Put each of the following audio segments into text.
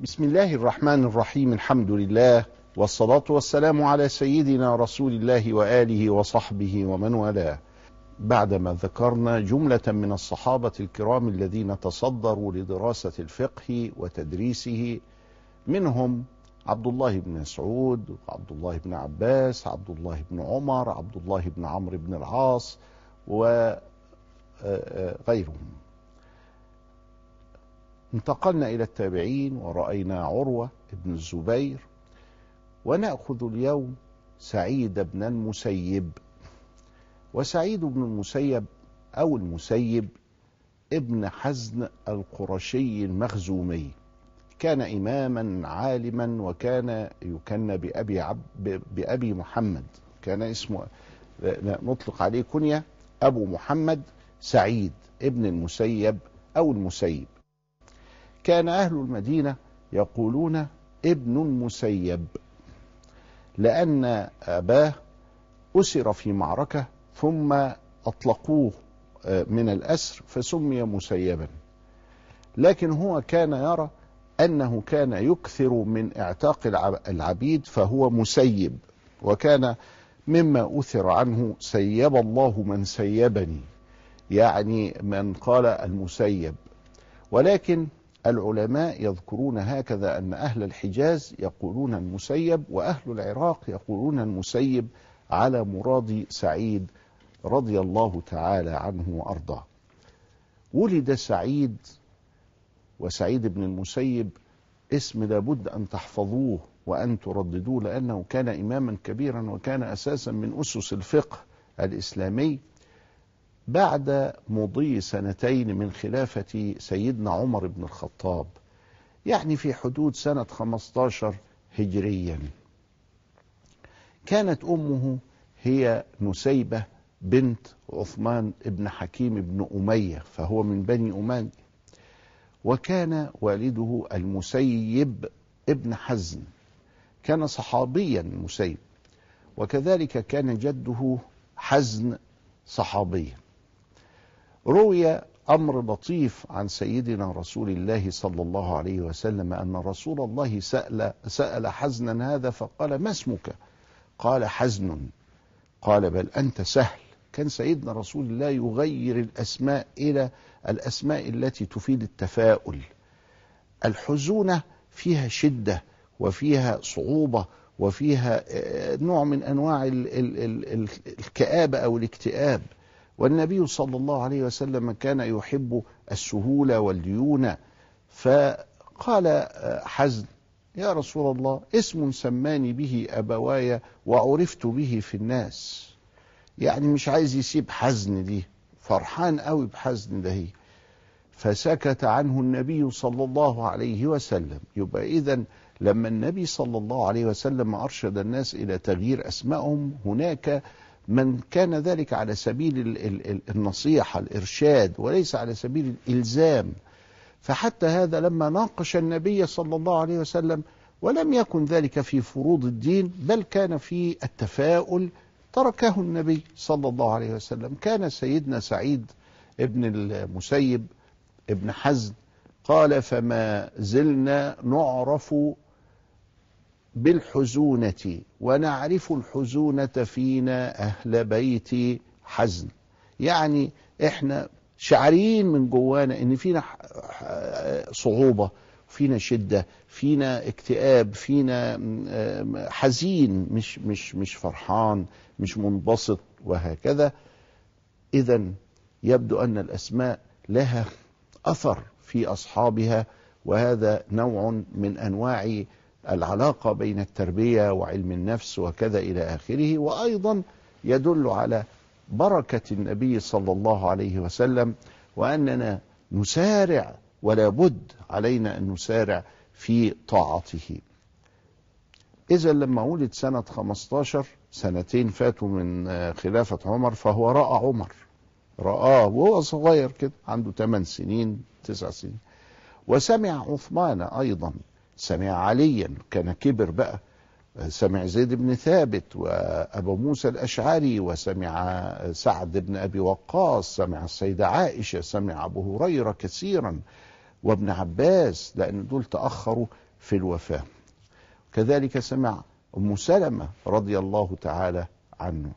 بسم الله الرحمن الرحيم الحمد لله والصلاة والسلام على سيدنا رسول الله وآله وصحبه ومن والاه بعدما ذكرنا جملة من الصحابة الكرام الذين تصدروا لدراسة الفقه وتدريسه منهم عبد الله بن مسعود وعبد الله بن عباس عبد الله بن عمر عبد الله بن عمرو بن العاص وغيرهم آه، آه، انتقلنا إلى التابعين ورأينا عروة بن الزبير ونأخذ اليوم سعيد بن المسيب وسعيد بن المسيب أو المسيب ابن حزن القرشي المخزومي كان إماما عالما وكان يكنى بأبي, عب بأبي محمد كان اسمه نطلق عليه كنية أبو محمد سعيد ابن المسيب أو المسيب كان أهل المدينة يقولون ابن المسيب لأن أباه أسر في معركة ثم أطلقوه آه، من الأسر فسمي مسيبا لكن هو كان يرى أنه كان يكثر من اعتاق العبيد فهو مسيب وكان مما أثر عنه سيب الله من سيبني يعني من قال المسيب ولكن العلماء يذكرون هكذا أن أهل الحجاز يقولون المسيب وأهل العراق يقولون المسيب على مراد سعيد رضي الله تعالى عنه وأرضاه ولد سعيد وسعيد بن المسيب اسم لابد أن تحفظوه وأن ترددوه لأنه كان إماما كبيرا وكان أساسا من أسس الفقه الإسلامي بعد مضي سنتين من خلافة سيدنا عمر بن الخطاب يعني في حدود سنة 15 هجريا كانت أمه هي نسيبة بنت عثمان بن حكيم بن أمية فهو من بني أمية وكان والده المسيب ابن حزم كان صحابيا مسيب وكذلك كان جده حزن صحابيا روي أمر لطيف عن سيدنا رسول الله صلى الله عليه وسلم أن رسول الله سأل, سأل حزنا هذا فقال ما اسمك قال حزن قال بل أنت سهل كان سيدنا رسول الله يغير الأسماء إلى الأسماء التي تفيد التفاؤل الحزونة فيها شدة وفيها صعوبة وفيها آه، نوع من أنواع الكآبة أو الاكتئاب والنبي صلى الله عليه وسلم كان يحب السهولة والديونة فقال آه، حزن يا رسول الله اسم سماني به أبوايا وعرفت به في الناس يعني مش عايز يسيب حزن دي فرحان قوي بحزن ده فسكت عنه النبي صلى الله عليه وسلم يبقى إذا لما النبي صلى الله عليه وسلم أرشد الناس إلى تغيير أسمائهم هناك من كان ذلك على سبيل النصيحة الإرشاد وليس على سبيل الإلزام فحتى هذا لما ناقش النبي صلى الله عليه وسلم ولم يكن ذلك في فروض الدين بل كان في التفاؤل تركه النبي صلى الله عليه وسلم كان سيدنا سعيد ابن المسيب ابن حزن قال فما زلنا نعرف بالحزونة ونعرف الحزونة فينا أهل بيت حزن يعني إحنا شعرين من جوانا إن فينا صعوبة فينا شدة فينا اكتئاب فينا حزين مش, مش, مش فرحان مش منبسط وهكذا إذا يبدو أن الأسماء لها أثر في أصحابها وهذا نوع من أنواع العلاقة بين التربية وعلم النفس وكذا إلى آخره وأيضا يدل على بركة النبي صلى الله عليه وسلم وأننا نسارع ولا بد علينا أن نسارع في طاعته إذا لما ولد سنة 15 سنتين فاتوا من خلافة عمر فهو رأى عمر رآه وهو صغير كده عنده 8 سنين 9 سنين وسمع عثمان أيضا سمع عليا كان كبر بقى سمع زيد بن ثابت وأبو موسى الأشعري وسمع سعد بن أبي وقاص سمع السيدة عائشة سمع أبو هريرة كثيرا وابن عباس لأن دول تأخروا في الوفاة كذلك سمع أم سلمة رضي الله تعالى عنه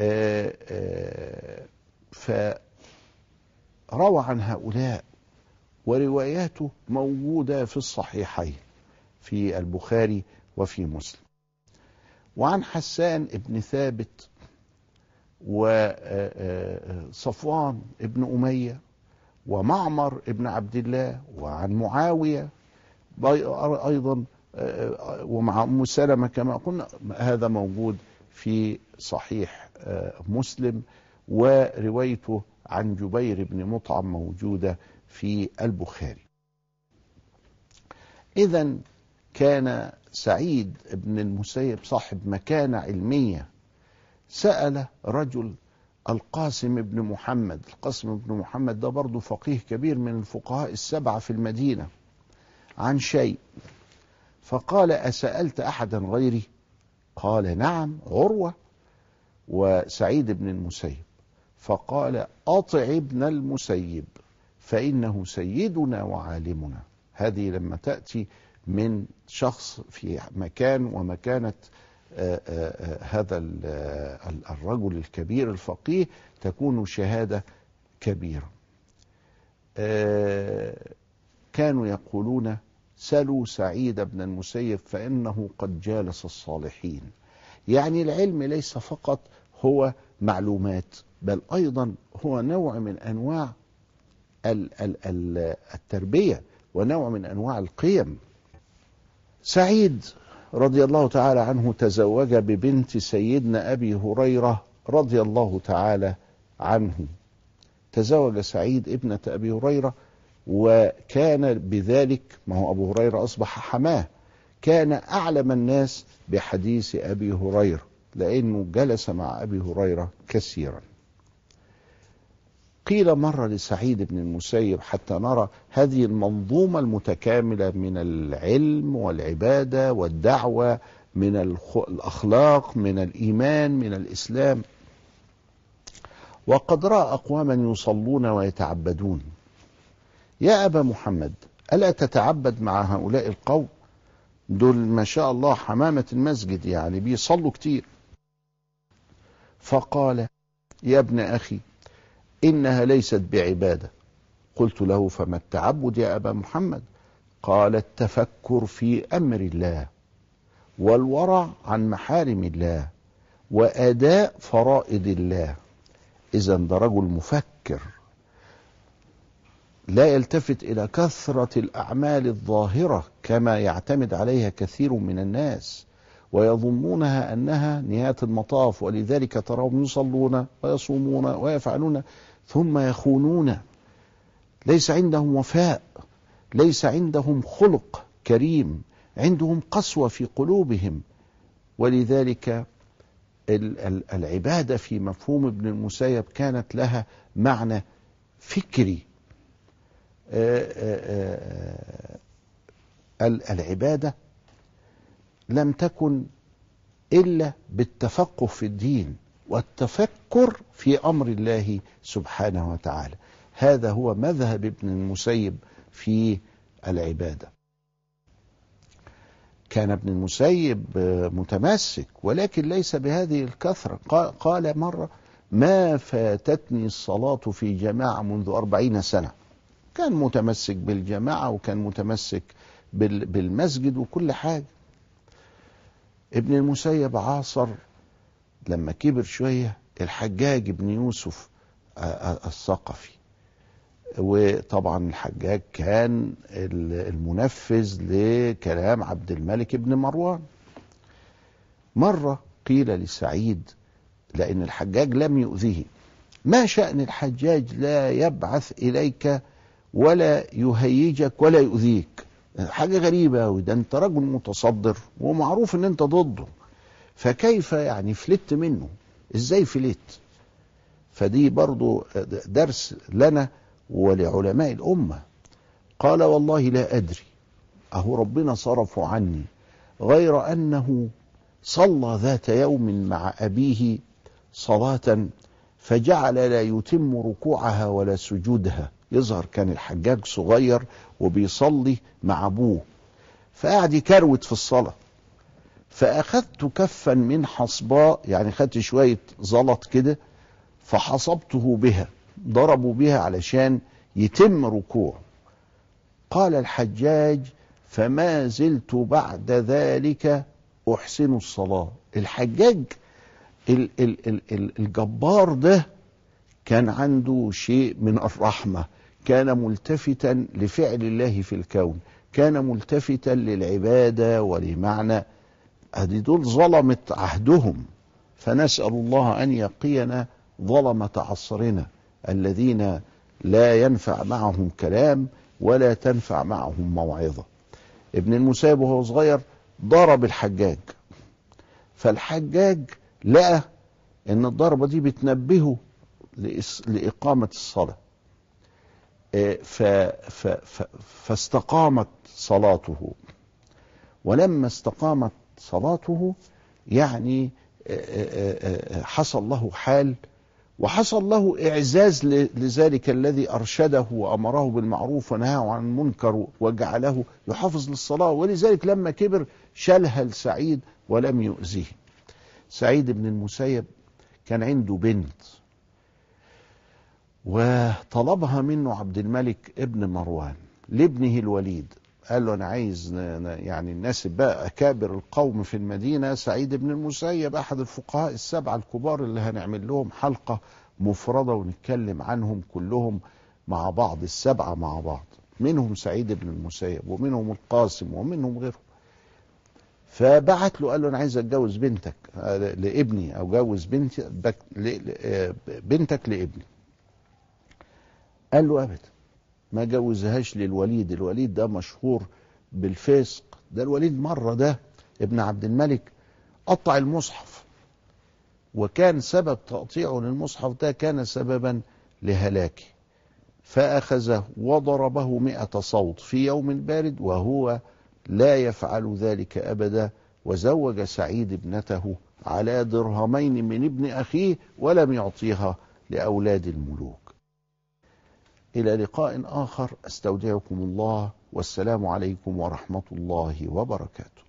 آه، آه، فروى عن هؤلاء ورواياته موجودة في الصحيحين في البخاري وفي مسلم وعن حسان ابن ثابت وصفوان آه، آه، ابن أمية ومعمر ابن عبد الله وعن معاوية أيضا آه، ومع أم سلمة كما قلنا هذا موجود في صحيح مسلم وروايته عن جبير بن مطعم موجودة في البخاري إذا كان سعيد بن المسيب صاحب مكانة علمية سأل رجل القاسم بن محمد القاسم بن محمد ده برضه فقيه كبير من الفقهاء السبعة في المدينة عن شيء فقال أسألت أحدا غيري قال نعم عروة وسعيد بن المسيب فقال أطع ابن المسيب فإنه سيدنا وعالمنا هذه لما تأتي من شخص في مكان ومكانة آه، آه، آه، هذا الرجل الكبير الفقيه تكون شهادة كبيرة كانوا يقولون سلوا سعيد بن المسيب فإنه قد جالس الصالحين يعني العلم ليس فقط هو معلومات بل أيضا هو نوع من أنواع التربية ونوع من أنواع القيم سعيد رضي الله تعالى عنه تزوج ببنت سيدنا أبي هريرة رضي الله تعالى عنه تزوج سعيد ابنة أبي هريرة وكان بذلك ما هو أبو هريرة أصبح حماه كان أعلم الناس بحديث أبي هريرة لأنه جلس مع أبي هريرة كثيرا قيل مرة لسعيد بن المسيب حتى نرى هذه المنظومة المتكاملة من العلم والعبادة والدعوة من الأخلاق من الإيمان من الإسلام وقد رأى أقواما يصلون ويتعبدون يا أبا محمد ألا تتعبد مع هؤلاء القوم دول ما شاء الله حمامة المسجد يعني بيصلوا كتير فقال يا ابن أخي إنها ليست بعبادة قلت له فما التعبد يا أبا محمد قال التفكر في أمر الله والورع عن محارم الله وأداء فرائض الله إذا ده رجل مفكر لا يلتفت إلى كثرة الأعمال الظاهرة كما يعتمد عليها كثير من الناس ويظنونها أنها نهاية المطاف ولذلك تراهم يصلون ويصومون ويفعلون ثم يخونون ليس عندهم وفاء ليس عندهم خلق كريم عندهم قسوة في قلوبهم ولذلك العبادة في مفهوم ابن المسيب كانت لها معنى فكري آه، آه، آه، العبادة لم تكن إلا بالتفقه في الدين والتفكر في أمر الله سبحانه وتعالى هذا هو مذهب ابن المسيب في العبادة كان ابن المسيب متمسك ولكن ليس بهذه الكثرة قال مرة ما فاتتني الصلاة في جماعة منذ أربعين سنة كان متمسك بالجماعة وكان متمسك بالمسجد وكل حاجة ابن المسيب عاصر لما كبر شوية الحجاج بن يوسف الثقفي وطبعا الحجاج كان المنفذ لكلام عبد الملك بن مروان مرة قيل لسعيد لأن الحجاج لم يؤذيه ما شأن الحجاج لا يبعث إليك ولا يهيجك ولا يؤذيك حاجة غريبة وده انت رجل متصدر ومعروف ان انت ضده فكيف يعني فلت منه ازاي فلت فدي برضو درس لنا ولعلماء الأمة قال والله لا أدري أهو ربنا صرفه عني غير أنه صلى ذات يوم مع أبيه صلاة فجعل لا يتم ركوعها ولا سجودها يظهر كان الحجاج صغير وبيصلي مع أبوه فقعد يكروت في الصلاة فأخذت كفا من حصباء يعني خدت شوية زلط كده فحصبته بها ضربوا بها علشان يتم ركوعه قال الحجاج فما زلت بعد ذلك أحسن الصلاة الحجاج ال ال ال ال الجبار ده كان عنده شيء من الرحمة كان ملتفتا لفعل الله في الكون كان ملتفتا للعبادة ولمعنى ادي دول ظلمت عهدهم فنسال الله ان يقينا ظلمه عصرنا الذين لا ينفع معهم كلام ولا تنفع معهم موعظه ابن المسيب وهو صغير ضرب الحجاج فالحجاج لقى ان الضربه دي بتنبهه لاقامه الصلاه آه، فاستقامت صلاته ولما استقامت صلاته يعني آه، آه، آه، حصل له حال وحصل له إعزاز لذلك الذي أرشده وأمره بالمعروف ونهاه عن المنكر وجعله يحافظ للصلاة ولذلك لما كبر شالها لسعيد ولم يؤذيه سعيد بن المسيب كان عنده بنت وطلبها منه عبد الملك ابن مروان لابنه الوليد قال له أنا عايز يعني الناس بقى أكابر القوم في المدينة سعيد بن المسيب أحد الفقهاء السبعة الكبار اللي هنعمل لهم حلقة مفردة ونتكلم عنهم كلهم مع بعض السبعة مع بعض منهم سعيد بن المسيب ومنهم القاسم ومنهم غيره فبعت له قال له أنا عايز أتجوز بنتك آه، لابني أو جوز بنتي آه، بنتك لابني قال له أبدا ما جوزهاش للوليد الوليد ده مشهور بالفسق ده الوليد مرة ده ابن عبد الملك قطع المصحف وكان سبب تقطيعه للمصحف ده كان سببا لهلاكه فأخذه وضربه مئة صوت في يوم بارد وهو لا يفعل ذلك أبدا وزوج سعيد ابنته على درهمين من ابن أخيه ولم يعطيها لأولاد الملوك إلى لقاء آخر أستودعكم الله والسلام عليكم ورحمة الله وبركاته